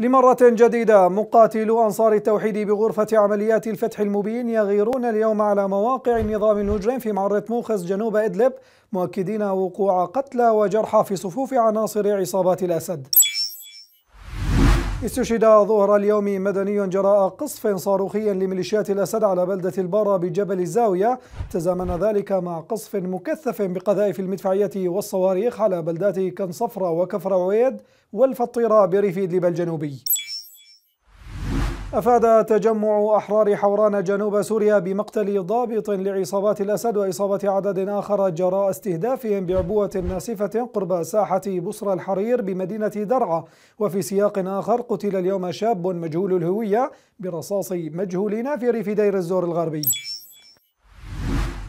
لمرة جديدة مقاتلو أنصار التوحيد بغرفة عمليات الفتح المبين يغيرون اليوم على مواقع النظام المجرم في معرة موخز جنوب إدلب مؤكدين وقوع قتلى وجرحى في صفوف عناصر عصابات الأسد استشهد ظهر اليوم مدني جراء قصف صاروخي لميليشيات الأسد على بلدة البارة بجبل الزاوية تزامن ذلك مع قصف مكثف بقذائف المدفعية والصواريخ على بلدات كنصفرة وكفر عويد والفطيرة بريف إدلب الجنوبي أفاد تجمع أحرار حوران جنوب سوريا بمقتل ضابط لعصابات الأسد وإصابة عدد آخر جراء استهدافهم بعبوة ناسفة قرب ساحة بصرى الحرير بمدينة درعا وفي سياق آخر قتل اليوم شاب مجهول الهوية برصاص مجهول نافر في دير الزور الغربي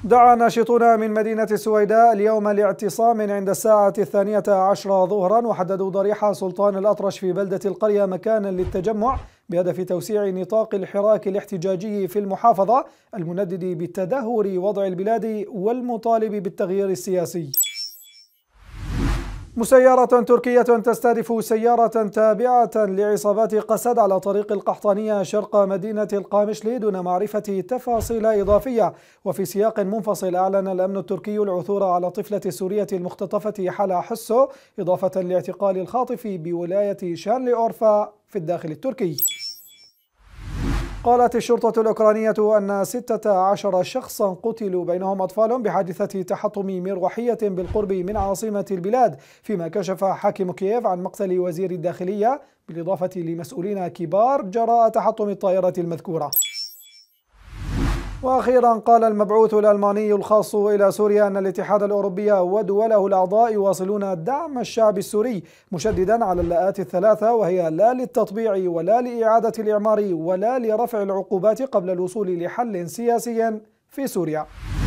دعا ناشطون من مدينة السويداء اليوم لاعتصام عند الساعة الثانية عشرة ظهرا وحددوا ضريح سلطان الأطرش في بلدة القرية مكانا للتجمع بهدف توسيع نطاق الحراك الاحتجاجي في المحافظة المندد بتدهور وضع البلاد والمطالب بالتغيير السياسي مسيرة تركية تستهدف سيارة تابعة لعصابات قسد على طريق القحطانية شرق مدينة القامشلي دون معرفة تفاصيل إضافية وفي سياق منفصل أعلن الأمن التركي العثور على طفلة سورية المختطفة حلا حسو إضافة لاعتقال الخاطف بولاية شانلي أورفا في الداخل التركي قالت الشرطة الأوكرانية أن 16 شخصا قتلوا بينهم أطفال بحادثة تحطم مروحية بالقرب من عاصمة البلاد فيما كشف حاكم كييف عن مقتل وزير الداخلية بالإضافة لمسؤولين كبار جراء تحطم الطائرة المذكورة وأخيرا قال المبعوث الألماني الخاص إلى سوريا أن الاتحاد الأوروبي ودوله الأعضاء يواصلون دعم الشعب السوري مشددا على اللاءات الثلاثة وهي لا للتطبيع ولا لإعادة الإعمار ولا لرفع العقوبات قبل الوصول لحل سياسي في سوريا